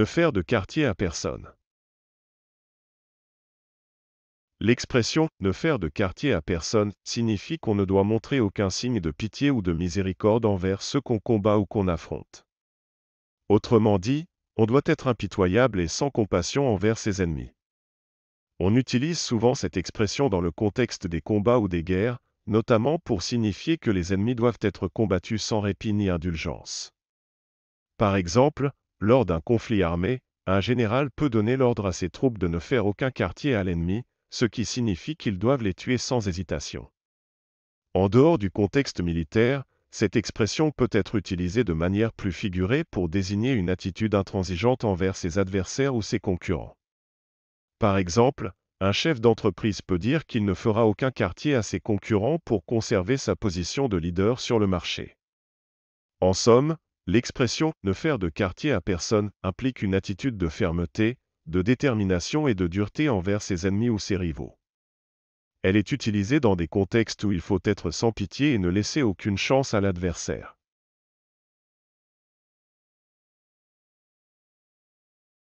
Ne faire de quartier à personne. L'expression ne faire de quartier à personne signifie qu'on ne doit montrer aucun signe de pitié ou de miséricorde envers ceux qu'on combat ou qu'on affronte. Autrement dit, on doit être impitoyable et sans compassion envers ses ennemis. On utilise souvent cette expression dans le contexte des combats ou des guerres, notamment pour signifier que les ennemis doivent être combattus sans répit ni indulgence. Par exemple, lors d'un conflit armé, un général peut donner l'ordre à ses troupes de ne faire aucun quartier à l'ennemi, ce qui signifie qu'ils doivent les tuer sans hésitation. En dehors du contexte militaire, cette expression peut être utilisée de manière plus figurée pour désigner une attitude intransigeante envers ses adversaires ou ses concurrents. Par exemple, un chef d'entreprise peut dire qu'il ne fera aucun quartier à ses concurrents pour conserver sa position de leader sur le marché. En somme, L'expression ne faire de quartier à personne implique une attitude de fermeté, de détermination et de dureté envers ses ennemis ou ses rivaux. Elle est utilisée dans des contextes où il faut être sans pitié et ne laisser aucune chance à l'adversaire.